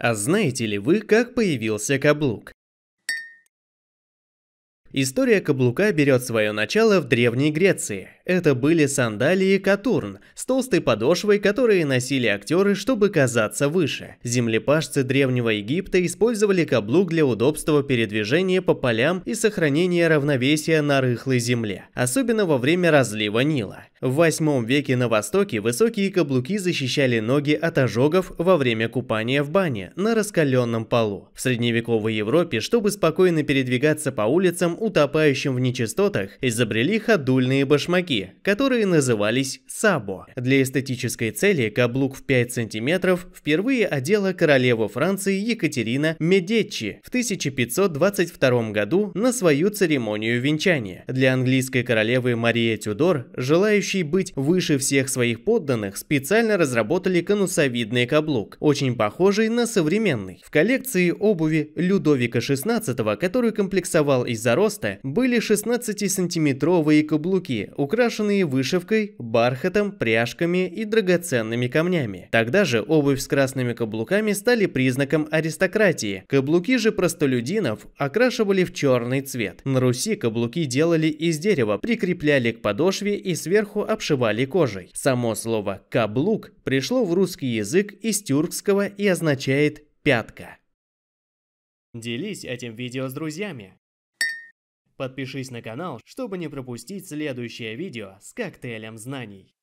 А знаете ли вы, как появился каблук? История каблука берет свое начало в Древней Греции. Это были сандалии Катурн с толстой подошвой, которые носили актеры, чтобы казаться выше. Землепашцы Древнего Египта использовали каблук для удобства передвижения по полям и сохранения равновесия на рыхлой земле, особенно во время разлива Нила. В 8 веке на Востоке высокие каблуки защищали ноги от ожогов во время купания в бане на раскаленном полу. В средневековой Европе, чтобы спокойно передвигаться по улицам, утопающим в нечистотах, изобрели ходульные башмаки, каблуки, которые назывались сабо. Для эстетической цели каблук в 5 сантиметров впервые одела королева Франции Екатерина Медичи в 1522 году на свою церемонию венчания. Для английской королевы Марии Тюдор, желающей быть выше всех своих подданных, специально разработали конусовидный каблук, очень похожий на современный. В коллекции обуви Людовика XVI, который комплексовал из-за роста, были 16-сантиметровые каблуки, украшенные украшенные вышивкой, бархатом, пряжками и драгоценными камнями. Тогда же обувь с красными каблуками стали признаком аристократии. Каблуки же простолюдинов окрашивали в черный цвет. На Руси каблуки делали из дерева, прикрепляли к подошве и сверху обшивали кожей. Само слово «каблук» пришло в русский язык из тюркского и означает «пятка». Делись этим видео с друзьями. Подпишись на канал, чтобы не пропустить следующее видео с коктейлем знаний.